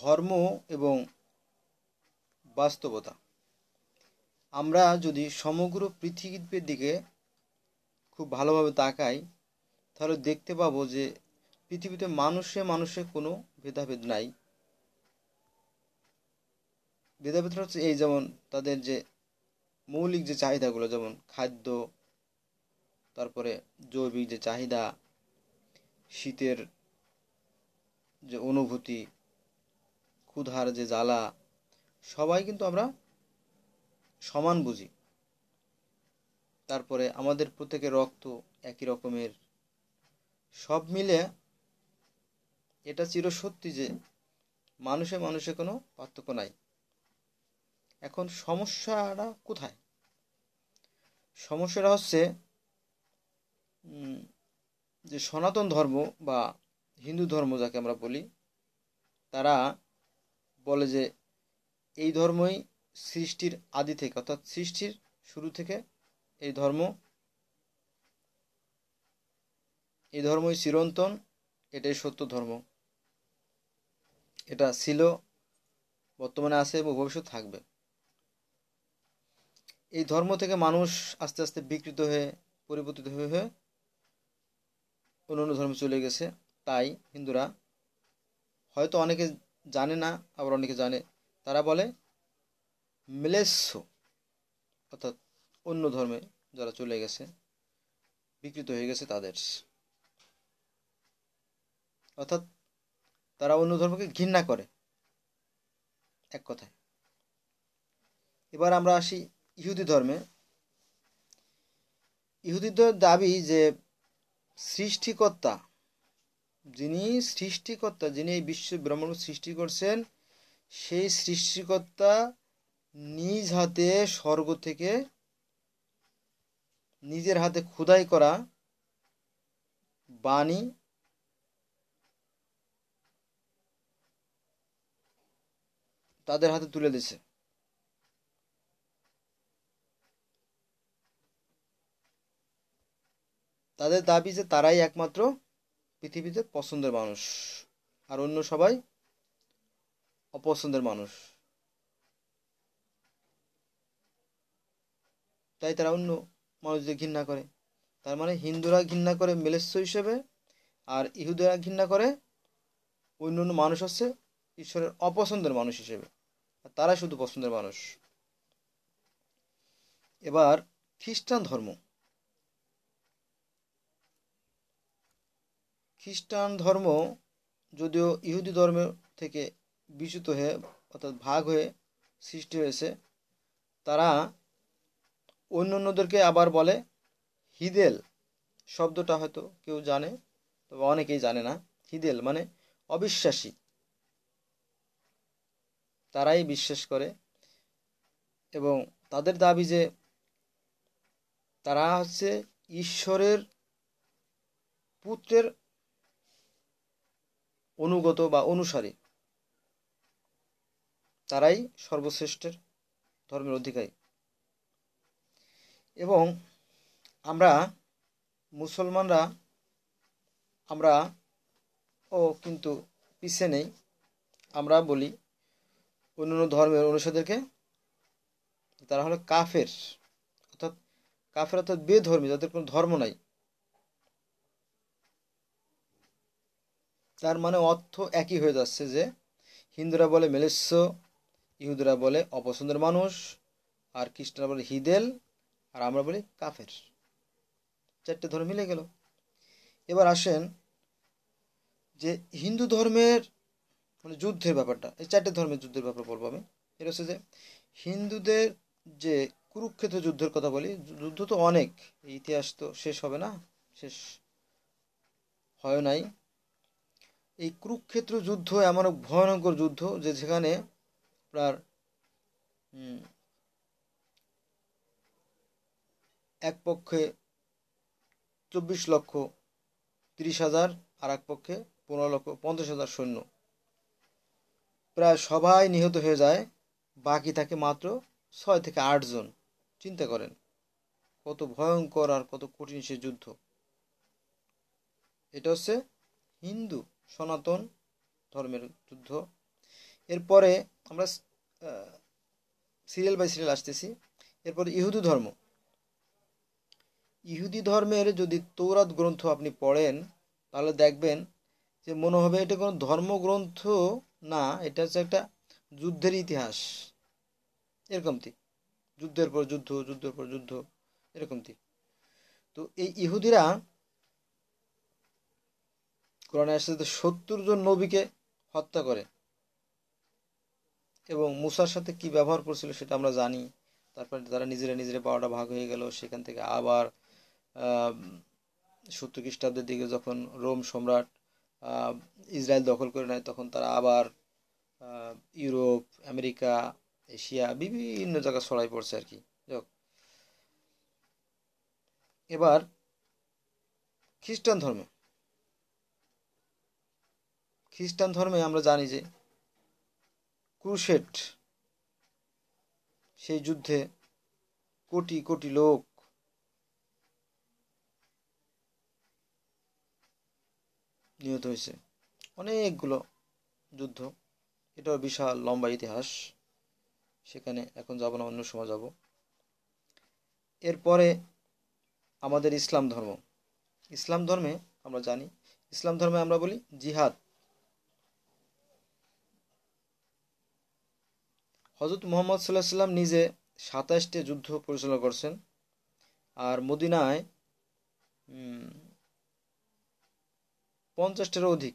ধর্ম এবং বাস্তবতা আমরা যদি সমগ্র পৃথিবীর দিকে খুব ভালোভাবে তাকাই তাহলে দেখতে পাবো যে পৃথিবীতে মানুষে মানুষে কোনো ভেদাভেদ নাই ভেদাভেদটা হচ্ছে এই যেমন তাদের যে মৌলিক যে চাহিদাগুলো যেমন খাদ্য তারপরে জৈবিক যে চাহিদা শীতের যে অনুভূতি ক্ষুধার যে জ্বালা সবাই কিন্তু আমরা সমান বুঝি তারপরে আমাদের প্রত্যেকের রক্ত একই রকমের সব মিলে এটা চিরসত্যি যে মানুষে মানুষে কোনো পার্থক্য নাই এখন সমস্যাটা কোথায় সমস্যাটা হচ্ছে যে সনাতন ধর্ম বা হিন্দু ধর্ম যাকে আমরা বলি তারা বলে যে এই ধর্মই সৃষ্টির আদি থেকে অর্থাৎ সৃষ্টির শুরু থেকে এই ধর্ম এই ধর্মই চিরন্তন এটাই সত্য ধর্ম এটা ছিল বর্তমানে আছে এবং ভবিষ্যৎ থাকবে এই ধর্ম থেকে মানুষ আস্তে আস্তে বিকৃত হয়ে পরিবর্তিত হয়ে হয়ে অন্য অন্য ধর্মে চলে গেছে তাই হিন্দুরা হয়তো অনেকে জানে না আবার অনেকে জানে তারা বলে মেলেস্য অর্থাৎ অন্য ধর্মে যারা চলে গেছে বিকৃত হয়ে গেছে তাদের অর্থাৎ তারা অন্য ধর্মকে ঘৃণা করে এক কথায় এবার আমরা আসি ইহুদি ধর্মে ইহুদিদের দাবি যে সৃষ্টিকর্তা যিনি সৃষ্টিকর্তা যিনি এই বিশ্ব ব্রহ্মাণ্ড সৃষ্টি করছেন সেই সৃষ্টিকর্তা নিজ হাতে স্বর্গ থেকে নিজের হাতে খোদাই করা বাণী তাদের হাতে তুলে দিছে তাদের দাবি যে তারাই একমাত্র পৃথিবীতে পছন্দের মানুষ আর অন্য সবাই অপছন্দের মানুষ তাই তারা অন্য মানুষদের ঘৃণা করে তার মানে হিন্দুরা ঘৃণা করে মেলেচ্ছ হিসেবে আর ইহুদিরা ঘৃণা করে অন্য অন্য মানুষ হচ্ছে ঈশ্বরের অপছন্দের মানুষ হিসেবে আর তারা শুধু পছন্দের মানুষ এবার খ্রিস্টান ধর্ম খ্রিস্টান ধর্ম যদিও ইহুদি ধর্ম থেকে বিচ্যুত হয়ে অর্থাৎ ভাগ হয়ে সৃষ্টি হয়েছে তারা অন্য অন্যদেরকে আবার বলে হিদেল শব্দটা হয়তো কেউ জানে তবে অনেকেই জানে না হিদেল মানে অবিশ্বাসী তারাই বিশ্বাস করে এবং তাদের দাবি যে তারা হচ্ছে ঈশ্বরের পুত্রের অনুগত বা অনুসারী তারাই সর্বশ্রেষ্ঠের ধর্মের অধিকারী এবং আমরা মুসলমানরা আমরা ও কিন্তু পিছিয়ে নেই আমরা বলি অন্য অন্য ধর্মের অনুসারীদেরকে তারা হলো কাফের অর্থাৎ কাফের অর্থাৎ বেধর্মী যাদের কোনো ধর্ম নাই তার মানে অর্থ একই হয়ে যাচ্ছে যে হিন্দুরা বলে মেলেস্য ইহুদরা বলে অপছন্দের মানুষ আর খ্রিস্টানরা বলে হিদেল আর আমরা বলি কাফের চারটে ধর্ম মিলে গেল এবার আসেন যে হিন্দু ধর্মের মানে যুদ্ধের ব্যাপারটা এই চারটে ধর্মের যুদ্ধের ব্যাপার বলবো আমি এটা হচ্ছে যে হিন্দুদের যে কুরুক্ষেত্র যুদ্ধের কথা বলি যুদ্ধ তো অনেক ইতিহাস তো শেষ হবে না শেষ হয় নাই এই কুরুক্ষেত্র যুদ্ধ এমন এক ভয়ঙ্কর যুদ্ধ যে যেখানে আপনার এক পক্ষে চব্বিশ লক্ষ তিরিশ হাজার আর এক পক্ষে পনেরো লক্ষ পঞ্চাশ হাজার সৈন্য প্রায় সবাই নিহত হয়ে যায় বাকি থাকে মাত্র ছয় থেকে আটজন চিন্তা করেন কত ভয়ঙ্কর আর কত কঠিন সে যুদ্ধ এটা হচ্ছে হিন্দু সনাতন ধর্মের যুদ্ধ এরপরে আমরা সিরিয়াল বাই সিরিয়াল আসতেছি এরপর ইহুদি ধর্ম ইহুদি ধর্মের যদি তৌরাত গ্রন্থ আপনি পড়েন তাহলে দেখবেন যে মনে হবে এটা কোনো ধর্মগ্রন্থ না এটা হচ্ছে একটা যুদ্ধের ইতিহাস এরকমটি যুদ্ধের পর যুদ্ধ যুদ্ধের পর যুদ্ধ এরকমটি তো এই ইহুদিরা কোরআনে আসছে সত্তর জন নবীকে হত্যা করে এবং মুসার সাথে কি ব্যবহার করছিল সেটা আমরা জানি তারপরে তারা নিজেরা নিজেরা বারোটা ভাগ হয়ে গেল সেখান থেকে আবার সত্তর খ্রিস্টাব্দের দিকে যখন রোম সম্রাট ইসরায়েল দখল করে নেয় তখন তারা আবার ইউরোপ আমেরিকা এশিয়া বিভিন্ন জায়গা ছড়াই পড়ছে আর কি যাক এবার খ্রিস্টান ধর্মে খ্রিস্টান ধর্মে আমরা জানি যে ক্রুশেট সেই যুদ্ধে কোটি কোটি লোক নিহত হয়েছে অনেকগুলো যুদ্ধ এটাও বিশাল লম্বা ইতিহাস সেখানে এখন যাব না অন্য সময় যাব এরপরে আমাদের ইসলাম ধর্ম ইসলাম ধর্মে আমরা জানি ইসলাম ধর্মে আমরা বলি জিহাদ হজরত মোহাম্মদ সাল্লাহ সাল্লাম নিজে সাতাশটি যুদ্ধ পরিচালনা করছেন আর মদিনায় পঞ্চাশটারও অধিক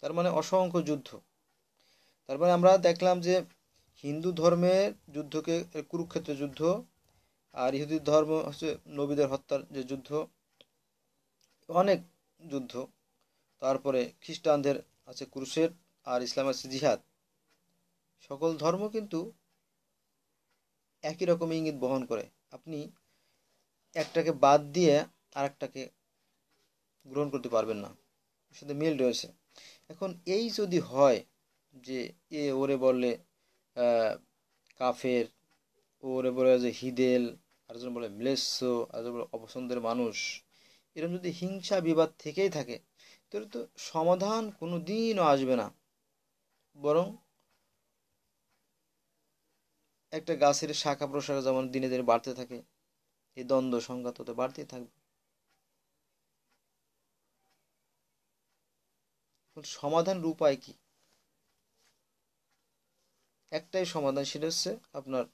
তার মানে অসংখ্য যুদ্ধ তারপরে মানে আমরা দেখলাম যে হিন্দু ধর্মের যুদ্ধকে কুরুক্ষেত্র যুদ্ধ আর ইহুদি ধর্ম হচ্ছে নবীদের হত্যার যে যুদ্ধ অনেক যুদ্ধ তারপরে খ্রিস্টানদের আছে কুরুশের আর ইসলাম আছে জিহাদ সকল ধর্ম কিন্তু একই রকম ইঙ্গিত বহন করে আপনি একটাকে বাদ দিয়ে আরেকটাকে গ্রহণ করতে পারবেন না সাথে মিল রয়েছে এখন এই যদি হয় যে এ ওরে বললে কাফের ওরে বলে যে হিদেল আরেকজন বলে ম্লেস্য আরেকজন বলে অপছন্দের মানুষ এরকম যদি হিংসা বিবাদ থেকেই থাকে তাহলে তো সমাধান কোনো দিনও আসবে না বরং একটা গাছের শাখা প্রশাখা যেমন দিনে দিনে বাড়তে থাকে এই দ্বন্দ্ব সংঘাত তো বাড়তেই থাকবে সমাধানের উপায় কি একটাই সমাধান সেটা হচ্ছে আপনার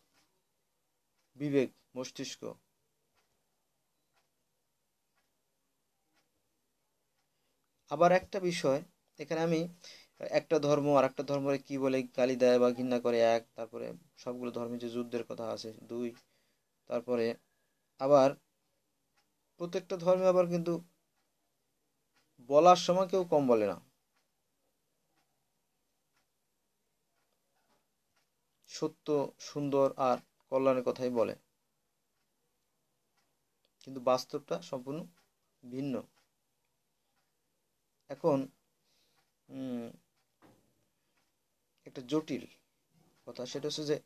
বিবেক মস্তিষ্ক আবার একটা বিষয় এখানে আমি একটা ধর্ম আর একটা ধর্মের কী বলে গালি দেয় বা ঘৃণা করে এক তারপরে সবগুলো ধর্মে যে যুদ্ধের কথা আছে দুই তারপরে আবার প্রত্যেকটা ধর্মে আবার কিন্তু বলার সময় কেউ কম বলে না সত্য সুন্দর আর কল্যাণের কথাই বলে কিন্তু বাস্তবটা সম্পূর্ণ ভিন্ন এখন একটা জটিল কথা সেটা হচ্ছে যে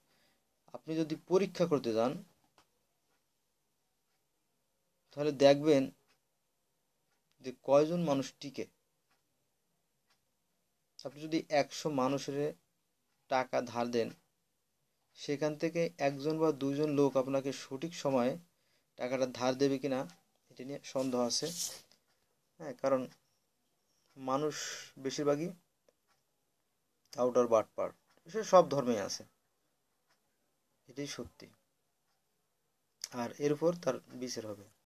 আপনি যদি পরীক্ষা করতে যান তাহলে দেখবেন যে কয়জন মানুষ টিকে আপনি যদি একশো মানুষের টাকা ধার দেন সেখান থেকে একজন বা দুজন লোক আপনাকে সঠিক সময়ে টাকাটা ধার দেবে কি না এটা নিয়ে সন্দেহ আছে হ্যাঁ কারণ মানুষ বেশিরভাগই আউটার পার্ট সে সব ধর্মেই আছে এটাই সত্যি আর এর উপর তার বিচার হবে